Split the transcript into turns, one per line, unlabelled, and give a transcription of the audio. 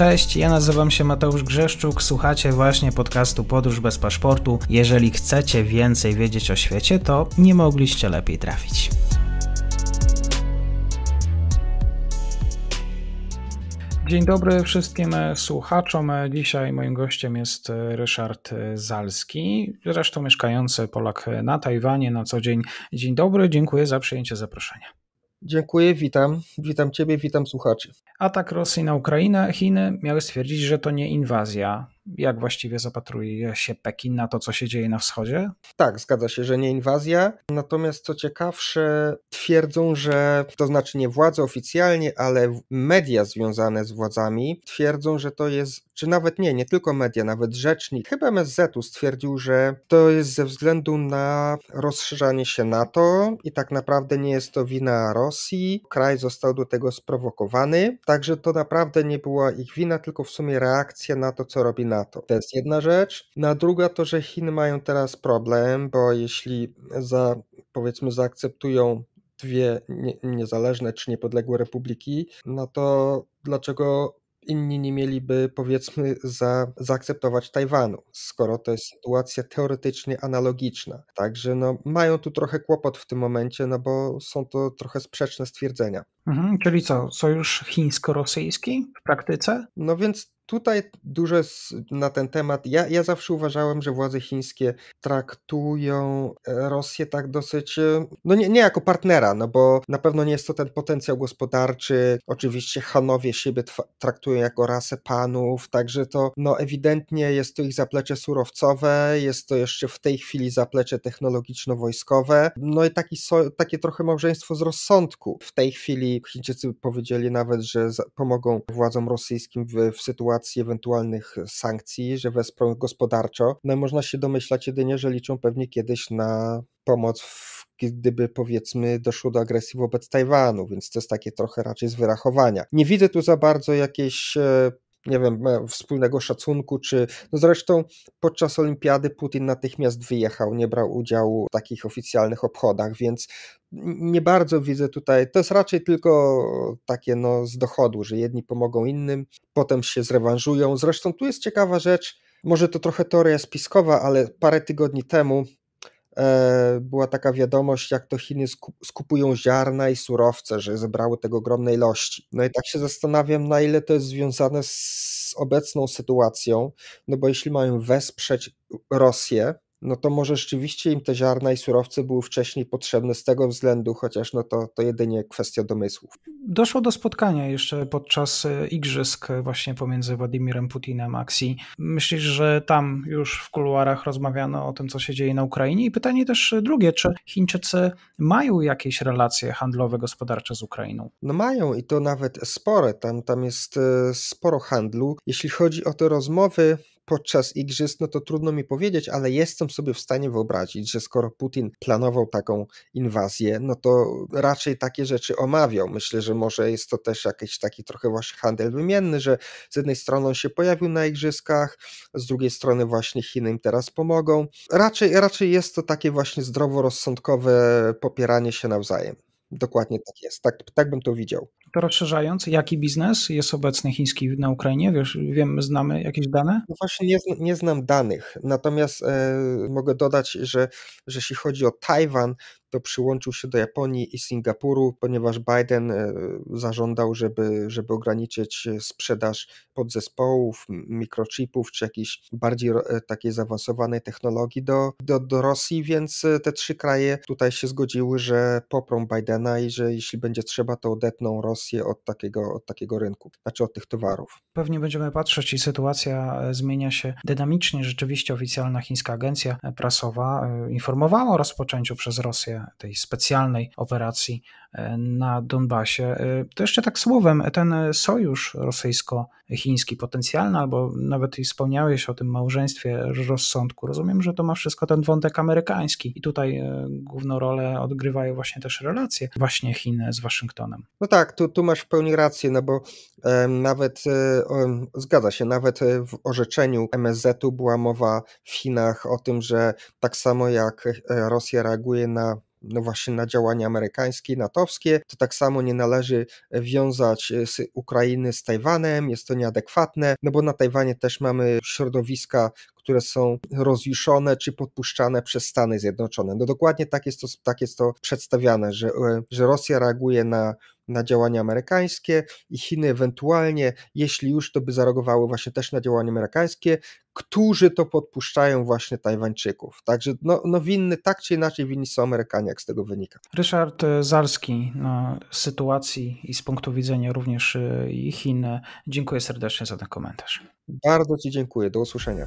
Cześć, ja nazywam się Mateusz Grzeszczuk, słuchacie właśnie podcastu Podróż bez paszportu. Jeżeli chcecie więcej wiedzieć o świecie, to nie mogliście lepiej trafić. Dzień dobry wszystkim słuchaczom. Dzisiaj moim gościem jest Ryszard Zalski, zresztą mieszkający Polak na Tajwanie na co dzień. Dzień dobry, dziękuję za przyjęcie zaproszenia. Dziękuję, witam. Witam Ciebie, witam słuchaczy. Atak Rosji na Ukrainę, Chiny miały stwierdzić, że to nie inwazja jak właściwie
zapatruje się Pekin na to, co się dzieje na wschodzie? Tak, zgadza się, że nie inwazja. Natomiast co ciekawsze, twierdzą, że to znaczy nie władze oficjalnie, ale media związane z władzami twierdzą, że to jest, czy nawet nie, nie tylko media, nawet rzecznik, chyba MSZ-u stwierdził, że to jest ze względu na rozszerzanie się NATO i tak naprawdę nie jest to wina Rosji. Kraj został do tego sprowokowany, także to naprawdę nie była ich wina, tylko w sumie reakcja na to, co robi NATO to. To jest jedna rzecz. Na druga to, że Chiny mają teraz problem, bo jeśli za, powiedzmy zaakceptują dwie nie, niezależne czy niepodległe republiki, no to dlaczego inni nie mieliby, powiedzmy, za, zaakceptować Tajwanu, skoro to jest sytuacja teoretycznie analogiczna. Także no, mają tu trochę kłopot w tym momencie, no bo są to trochę sprzeczne stwierdzenia. Mhm, czyli co, sojusz chińsko-rosyjski w praktyce? No więc tutaj dużo na ten temat. Ja, ja zawsze uważałem, że władze chińskie traktują e, Rosję tak dosyć, e, no nie, nie jako partnera, no bo na pewno nie jest to ten potencjał gospodarczy. Oczywiście Hanowie siebie traktują jako rasę panów, także to no ewidentnie jest to ich zaplecze surowcowe, jest to jeszcze w tej chwili zaplecze technologiczno-wojskowe, no i taki, takie trochę małżeństwo z rozsądku. W tej chwili Chińczycy powiedzieli nawet, że pomogą władzom rosyjskim w, w sytuacji racji ewentualnych sankcji, że wesprą gospodarczo. No i można się domyślać jedynie, że liczą pewnie kiedyś na pomoc w gdyby powiedzmy doszło do agresji wobec Tajwanu, więc to jest takie trochę raczej z wyrachowania. Nie widzę tu za bardzo jakiejś e, nie wiem, e, wspólnego szacunku, czy no zresztą podczas olimpiady Putin natychmiast wyjechał, nie brał udziału w takich oficjalnych obchodach, więc nie bardzo widzę tutaj, to jest raczej tylko takie no z dochodu, że jedni pomogą innym, potem się zrewanżują. Zresztą tu jest ciekawa rzecz, może to trochę teoria spiskowa, ale parę tygodni temu e, była taka wiadomość, jak to Chiny skupują ziarna i surowce, że zebrały tego ogromnej ilości. No i tak się zastanawiam, na ile to jest związane z obecną sytuacją, no bo jeśli mają wesprzeć Rosję, no to może rzeczywiście im te ziarna i surowce były wcześniej potrzebne z tego względu, chociaż no to, to jedynie kwestia domysłów.
Doszło do spotkania jeszcze podczas e, igrzysk właśnie pomiędzy Władimirem Putinem a Xi. Myślisz, że tam już w kuluarach rozmawiano o tym, co się dzieje na Ukrainie? I pytanie też drugie, czy Chińczycy
mają jakieś relacje handlowe, gospodarcze z Ukrainą? No mają i to nawet spore, tam, tam jest e, sporo handlu. Jeśli chodzi o te rozmowy, podczas igrzysk, no to trudno mi powiedzieć, ale jestem sobie w stanie wyobrazić, że skoro Putin planował taką inwazję, no to raczej takie rzeczy omawiał. Myślę, że może jest to też jakiś taki trochę właśnie handel wymienny, że z jednej strony on się pojawił na igrzyskach, z drugiej strony właśnie Chiny im teraz pomogą. Raczej, raczej jest to takie właśnie zdroworozsądkowe popieranie się nawzajem. Dokładnie tak jest, tak, tak bym to widział. To rozszerzając,
jaki biznes jest obecny chiński na Ukrainie? Wiesz, znamy jakieś dane? No
właśnie nie, nie znam danych, natomiast e, mogę dodać, że, że jeśli chodzi o Tajwan, to przyłączył się do Japonii i Singapuru, ponieważ Biden e, zażądał, żeby, żeby ograniczyć e, sprzedaż podzespołów, mikrochipów czy jakiejś bardziej e, takiej zaawansowanej technologii do, do, do Rosji, więc te trzy kraje tutaj się zgodziły, że poprą Bidena i że jeśli będzie trzeba, to odetną Rosję od takiego, od takiego rynku, znaczy od tych towarów.
Pewnie będziemy patrzeć i sytuacja zmienia się dynamicznie. Rzeczywiście oficjalna chińska agencja prasowa informowała o rozpoczęciu przez Rosję tej specjalnej operacji e, na Donbasie. E, to jeszcze tak słowem, ten sojusz rosyjsko-chiński potencjalny, albo nawet wspomniałeś o tym małżeństwie rozsądku. Rozumiem, że to ma wszystko ten wątek amerykański i tutaj e, główną rolę odgrywają właśnie też relacje właśnie Chin z Waszyngtonem.
No tak, tu, tu masz w pełni rację, no bo e, nawet, e, zgadza się, nawet w orzeczeniu MSZ-u była mowa w Chinach o tym, że tak samo jak Rosja reaguje na no właśnie na działania amerykańskie, natowskie. To tak samo nie należy e, wiązać z e, Ukrainy z Tajwanem, jest to nieadekwatne, no bo na Tajwanie też mamy środowiska, które są rozjuszone czy podpuszczane przez Stany Zjednoczone. No dokładnie tak jest to, tak jest to przedstawiane, że, e, że Rosja reaguje na na działania amerykańskie i Chiny ewentualnie, jeśli już, to by zareagowały właśnie też na działania amerykańskie, którzy to podpuszczają właśnie Tajwańczyków. Także no, no winny, tak czy inaczej winni są Amerykanie, jak z tego wynika.
Ryszard e, Zalski na no, sytuacji i z punktu widzenia również e, Chin. Dziękuję serdecznie za ten komentarz.
Bardzo Ci dziękuję. Do usłyszenia.